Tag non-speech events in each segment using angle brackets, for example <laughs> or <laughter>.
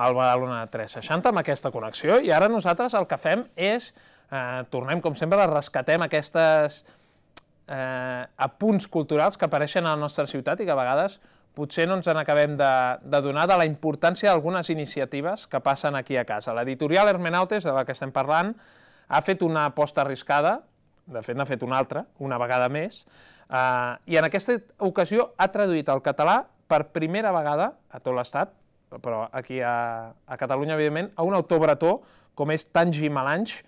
al Badalona 360 amb aquesta connexió i ara nosaltres el que fem és, eh, tornem com sempre, rescatem aquestes eh, apunts culturals que apareixen a la nostra ciutat i que a vegades potser no ens en acabem de, de donar de la importància d'algunes iniciatives que passen aquí a casa. L'editorial Hermenautes, de la que estem parlant, ha fet una aposta arriscada, de fet n'ha fet una altra, una vegada més, eh, i en aquesta ocasió ha traduït al català per primera vegada a tot l'estat però aquí a, a Catalunya, evidentment, a un autor bretó com és Tangi Malanx,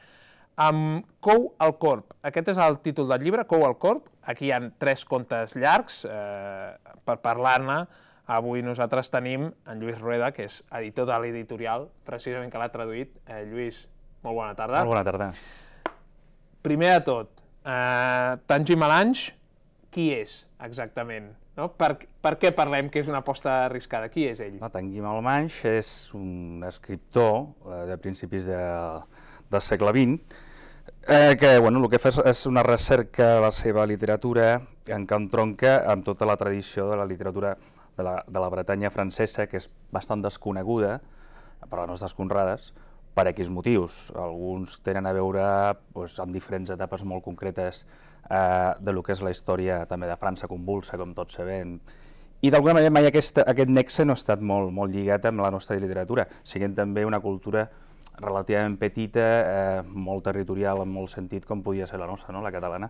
amb Cou al Corp. Aquest és el títol del llibre, Cou al Corp. Aquí hi han tres contes llargs. Eh, per parlar-ne, avui nosaltres tenim en Lluís Rueda, que és editor de l'editorial, precisament que l'ha traduït. Eh, Lluís, molt bona tarda. Molt bona tarda. Primer de tot, eh, Tangi Malanx, qui és exactament? No? Per, per què parlem que és una aposta arriscada? Qui és ell? No, Tanguy Malmanx és un escriptor eh, de principis de, del segle XX, eh, que bueno, el que fa és, una recerca de la seva literatura en que entronca amb tota la tradició de la literatura de la, de la Bretanya francesa, que és bastant desconeguda, per les nostres conrades, per aquests motius. Alguns tenen a veure doncs, amb diferents etapes molt concretes eh, de lo que és la història també de França convulsa, com tots sabem, i d'alguna manera mai aquesta, aquest nexe no ha estat molt, molt lligat amb la nostra literatura, siguent també una cultura relativament petita, eh, molt territorial en molt sentit, com podia ser la nostra, no? la catalana.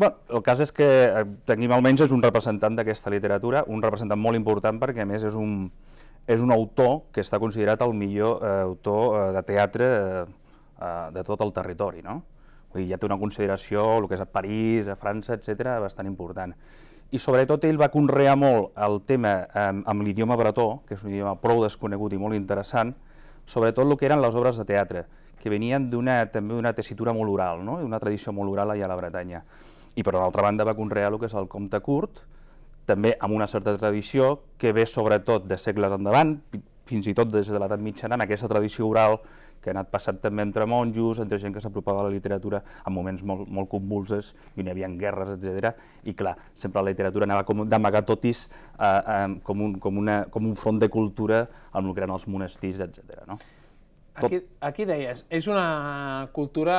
Bé, el cas és que eh, tenim almenys és un representant d'aquesta literatura, un representant molt important perquè a més és un, és un autor que està considerat el millor eh, autor eh, de teatre eh, eh, de tot el territori, no? Vull dir, ja té una consideració, el que és a París, a França, etc, bastant important. I sobretot ell va conrear molt el tema eh, amb l'idioma bretó, que és un idioma prou desconegut i molt interessant, sobretot el que eren les obres de teatre, que venien d'una també d'una tessitura molt oral, no? d'una tradició molt oral allà a la Bretanya. I per l'altra banda va conrear el que és el conte curt, també amb una certa tradició que ve sobretot de segles endavant, fins i tot des de l'edat mitjana, en aquesta tradició oral que ha anat passant també entre monjos, entre gent que s'apropava a la literatura en moments molt, molt convulses, i on hi havia guerres, etc. I clar, sempre la literatura anava com d'amagatotis, eh, eh, com, un, com, una, com un front de cultura amb el que eren els monestirs, etc. No? Aquí, aquí deies, és una cultura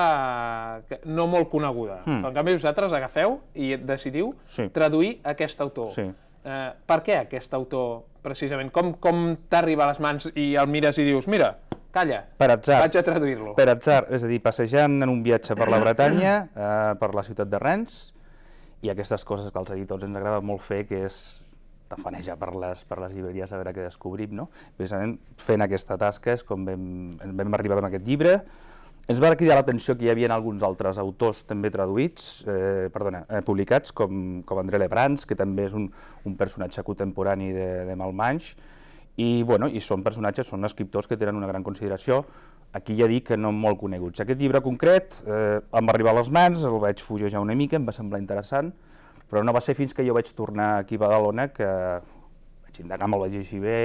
no molt coneguda, mm. però en canvi vosaltres agafeu i decidiu sí. traduir aquest autor. Sí. Eh, per què aquest autor, precisament? Com, com t'arriba a les mans i el mires i dius, mira, calla, per atzar, vaig a traduir-lo. Per atzar, és a dir, passejant en un viatge per la Bretanya, eh, per la ciutat de Rennes, i aquestes coses que als editors ens agrada molt fer, que és tafanejar per les, per les llibreries a veure què descobrim, no? Precisament fent aquesta tasca és com vam, vam arribar amb aquest llibre, ens va cridar l'atenció que hi havia alguns altres autors també traduïts, eh, perdona, eh, publicats, com, com André Lebrans, que també és un, un personatge contemporani de, de Malmanx, i, bueno, i són personatges, són escriptors que tenen una gran consideració, aquí ja dic que no molt coneguts. Aquest llibre concret eh, em va arribar a les mans, el vaig fugejar una mica, em va semblar interessant, però no va ser fins que jo vaig tornar aquí a Badalona que vaig indagar, me'l vaig llegir bé,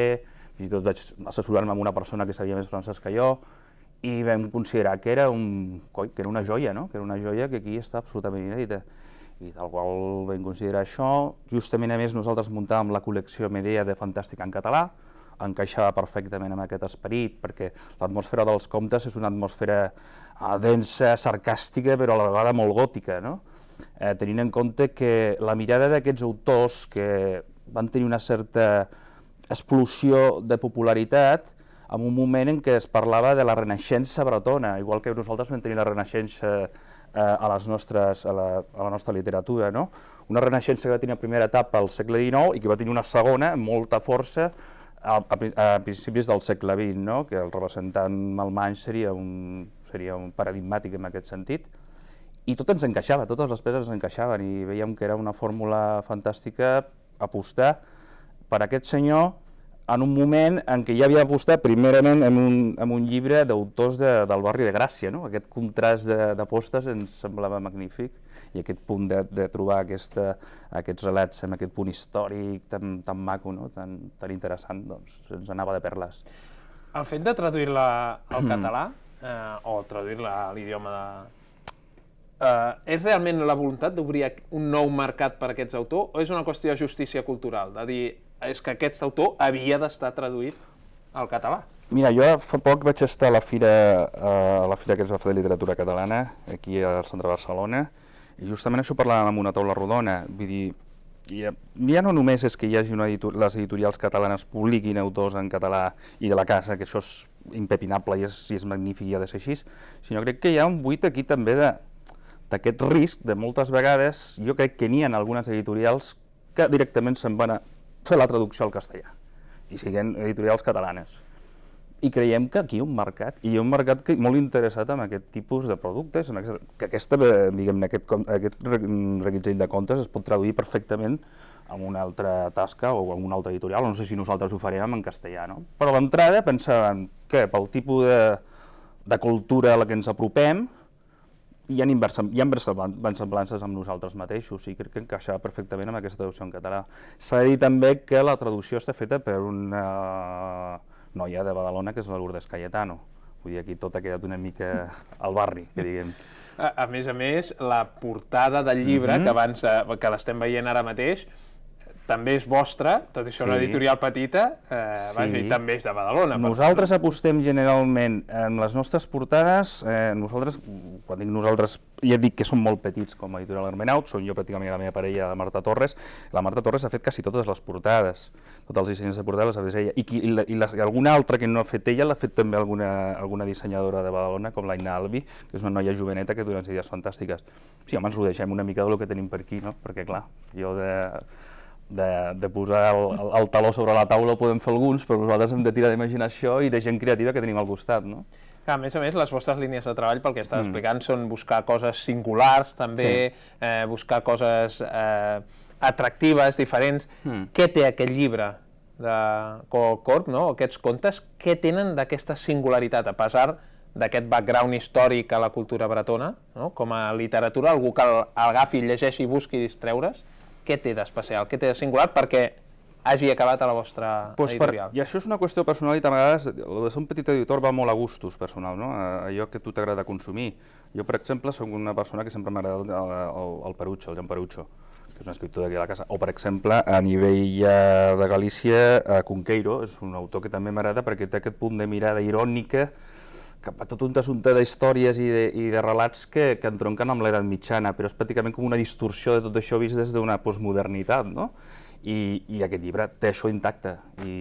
fins i tot vaig assessorar-me amb una persona que sabia més francès que jo, i vam considerar que era, un, coi, que era una joia, no? que era una joia que aquí està absolutament inèdita. I tal qual vam considerar això, justament a més nosaltres muntàvem la col·lecció Medea de Fantàstica en català, encaixava perfectament amb aquest esperit, perquè l'atmosfera dels contes és una atmosfera eh, densa, sarcàstica, però a la vegada molt gòtica, no? eh, tenint en compte que la mirada d'aquests autors que van tenir una certa explosió de popularitat en un moment en què es parlava de la renaixença bretona, igual que nosaltres vam tenir la renaixença eh, a, les nostres, a, la, a la nostra literatura. No? Una renaixença que va tenir la primera etapa al segle XIX i que va tenir una segona amb molta força a, a, a principis del segle XX, no? que el representant malmany seria un, seria un paradigmàtic en aquest sentit i tot ens encaixava, totes les peces ens encaixaven i veiem que era una fórmula fantàstica apostar per aquest senyor en un moment en què ja havia apostat primerament en un, en un llibre d'autors de, del barri de Gràcia. No? Aquest contrast d'apostes ens semblava magnífic i aquest punt de, de trobar aquesta, aquests relats amb aquest punt històric tan, tan maco, no? tan, tan interessant, doncs ens anava de perles. El fet de traduir-la al mm. català eh, o traduir-la a l'idioma de, Uh, és realment la voluntat d'obrir un nou mercat per a aquests autors o és una qüestió de justícia cultural? De dir, és que aquest autor havia d'estar traduït al català. Mira, jo fa poc vaig estar a la fira, a la fira que es va fer de literatura catalana, aquí al centre de Barcelona, i justament això parlàvem amb una taula rodona, vull dir, ja, eh, ja no només és que hi hagi una editor, les editorials catalanes publiquin autors en català i de la casa, que això és impepinable i és, i és magnífic i ha de ser així, sinó crec que hi ha un buit aquí també de, d'aquest risc de moltes vegades, jo crec que n'hi ha algunes editorials que directament se'n van a fer la traducció al castellà, i siguen editorials catalanes. I creiem que aquí hi ha un mercat, i hi ha un mercat que molt interessat en aquest tipus de productes, en aquest, que aquesta, eh, diguem aquest, aquest reguitzell de comptes es pot traduir perfectament en una altra tasca o en una altra editorial, no sé si nosaltres ho farem en castellà, no? Però l'entrada pensàvem que pel tipus de, de cultura a la que ens apropem, hi ha, inversa, hi ha semblances amb nosaltres mateixos i crec que encaixava perfectament amb aquesta traducció en català. S'ha de dir també que la traducció està feta per una eh, noia de Badalona que és la Lourdes Cayetano. Vull dir, aquí tot ha quedat una mica al barri, que diguem. A, a més a més, la portada del llibre, mm -hmm. que abans eh, que l'estem veient ara mateix, també és vostra, tot i ser sí. una editorial petita, eh, sí. vaja, i també és de Badalona. Nosaltres per... apostem generalment en les nostres portades, eh, nosaltres, quan dic nosaltres, ja dic que som molt petits com a editorial Hermenaut, són jo pràcticament la meva parella, la Marta Torres, la Marta Torres ha fet quasi totes les portades, tots els dissenys de portades les ha fet ella, i, qui, i, la, i les, alguna altra que no ha fet ella l'ha fet també alguna, alguna dissenyadora de Badalona, com l'Aina Albi, que és una noia joveneta que unes idees fantàstiques. Sí, home, ens deixem una mica del que tenim per aquí, no? perquè clar, jo de de, de posar el, el, el taló sobre la taula ho podem fer alguns, però nosaltres hem de tirar d'imaginació i de gent creativa que tenim al costat, no? a més a més, les vostres línies de treball, pel que estàs mm. explicant, són buscar coses singulars, també, sí. eh, buscar coses eh, atractives, diferents. Mm. Què té aquest llibre de Corp, no? aquests contes, què tenen d'aquesta singularitat, a pesar d'aquest background històric a la cultura bretona, no? com a literatura, algú que l'agafi, llegeixi, busqui i distreure's? què té d'especial, què té de singular perquè hagi acabat a la vostra pues doncs editorial. Per, I això és una qüestió personal i a vegades el de ser un petit editor va molt a gustos personal, no? Eh, allò que tu t'agrada consumir. Jo, per exemple, sóc una persona que sempre m'ha agradat el, el, el Perucho, el Jan Perucho, que és un escriptor d'aquí a la casa. O, per exemple, a nivell eh, de Galícia, a eh, Conqueiro, és un autor que també m'agrada perquè té aquest punt de mirada irònica cap a tot un assumpte d'històries i, de, i de relats que, que entronquen amb l'edat mitjana, però és pràcticament com una distorsió de tot això vist des d'una postmodernitat, no? I, I aquest llibre té això intacte, i,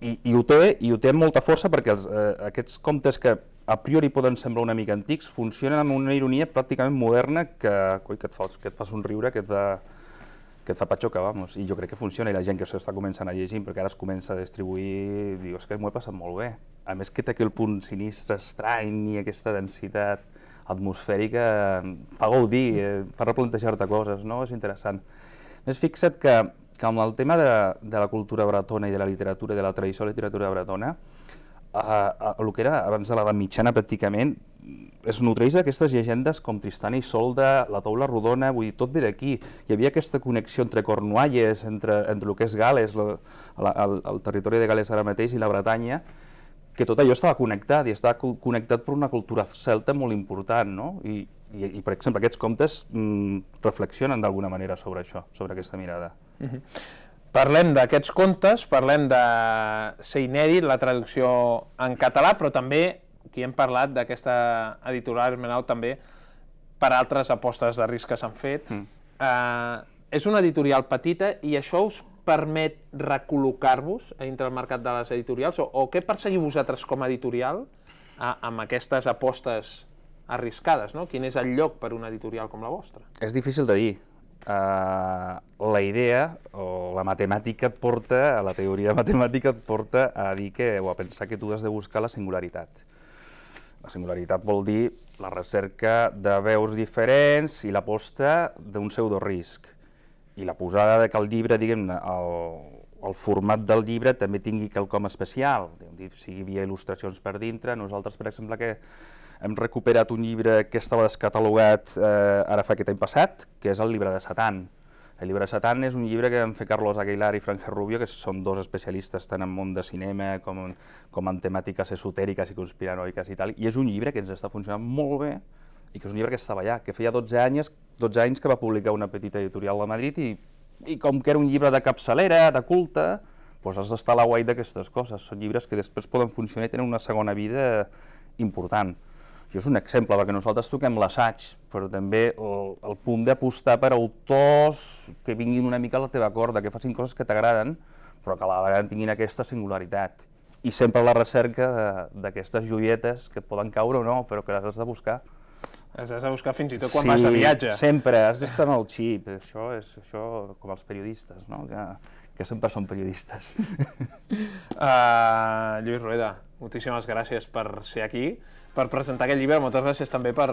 i, i, ho, té, i ho té amb molta força perquè els, eh, aquests contes que a priori poden semblar una mica antics funcionen amb una ironia pràcticament moderna que, coi, que, et, fa, que et fa somriure, que et fa... De que et fa patxoca, vamos, i jo crec que funciona, i la gent que s'ho està començant a llegir, perquè ara es comença a distribuir, dius, que m'ho he passat molt bé. A més que té aquell punt sinistre, estrany, i aquesta densitat atmosfèrica, fa gaudir, eh, fa replantejar-te coses, no? És interessant. A més, fixa't que, que amb el tema de, de la cultura bretona i de la literatura, de la tradició de la literatura bretona, eh, eh el que era abans de l'edat mitjana pràcticament, es nutreix d'aquestes llegendes com Tristan i Solda, la taula rodona, vull dir, tot ve d'aquí. Hi havia aquesta connexió entre Cornualles, entre, entre el que és Gales, la, la, el, el territori de Gales ara mateix i la Bretanya, que tot allò estava connectat i estava co connectat per una cultura celta molt important, no? I, i, i per exemple, aquests contes mm, reflexionen d'alguna manera sobre això, sobre aquesta mirada. Mm -hmm. Parlem d'aquests contes, parlem de ser inèdit, la traducció en català, però també aquí hem parlat d'aquesta editorial Armenau també per altres apostes de risc que s'han fet. Mm. Uh, és una editorial petita i això us permet recol·locar-vos dintre el mercat de les editorials? O, o què perseguiu vosaltres com a editorial a, eh, amb aquestes apostes arriscades? No? Quin és el lloc per una editorial com la vostra? És difícil de dir. Uh, la idea o la matemàtica et porta, la teoria <laughs> matemàtica et porta a dir que, o a pensar que tu has de buscar la singularitat. La singularitat vol dir la recerca de veus diferents i l'aposta d'un pseudorisc i la posada de que el llibre, diguem-ne, el, el format del llibre també tingui quelcom especial, Si sigui via il·lustracions per dintre. Nosaltres, per exemple, que hem recuperat un llibre que estava descatalogat eh, ara fa aquest any passat, que és el llibre de Satan, el llibre Satan és un llibre que van fer Carlos Aguilar i Franja Rubio, que són dos especialistes tant en món de cinema com en, com en temàtiques esotèriques i conspiranoiques i tal, i és un llibre que ens està funcionant molt bé i que és un llibre que estava allà, que feia 12 anys, 12 anys que va publicar una petita editorial de Madrid i, i com que era un llibre de capçalera, de culte, doncs has d'estar a la guai d'aquestes coses. Són llibres que després poden funcionar i tenen una segona vida important que és un exemple, perquè nosaltres toquem l'assaig, però també el, el punt d'apostar per autors que vinguin una mica a la teva corda, que facin coses que t'agraden, però que a la vegada tinguin aquesta singularitat. I sempre la recerca d'aquestes joietes que poden caure o no, però que les has de buscar. Les has de buscar fins i tot quan sí, vas de viatge. sempre, has d'estar amb el xip. Això és això com els periodistes, no? que, que sempre són periodistes. <laughs> Uh, Lluís Rueda, moltíssimes gràcies per ser aquí per presentar aquest llibre, moltes gràcies també per,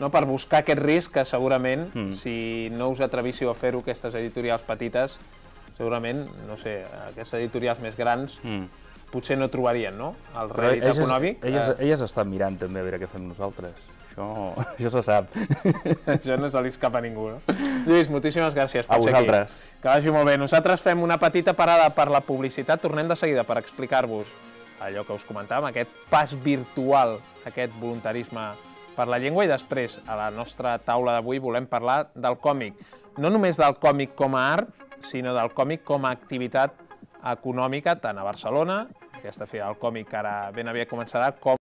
no, per buscar aquest risc que segurament, mm. si no us atrevíssiu a fer-ho, aquestes editorials petites, segurament, no sé, aquestes editorials més grans, mm potser no trobarien, no?, el rèdit elles, econòmic. Elles, eh... elles estan mirant també a veure què fem nosaltres. Això, <laughs> això se sap. <laughs> això no se li escapa a ningú, no? Lluís, moltíssimes gràcies per a ser vosaltres. aquí. Que vagi molt bé. Nosaltres fem una petita parada per la publicitat. Tornem de seguida per explicar-vos allò que us comentàvem, aquest pas virtual, aquest voluntarisme per la llengua i després a la nostra taula d'avui volem parlar del còmic. No només del còmic com a art, sinó del còmic com a activitat econòmica tant a Barcelona, aquesta fira del còmic ara ben aviat començarà, com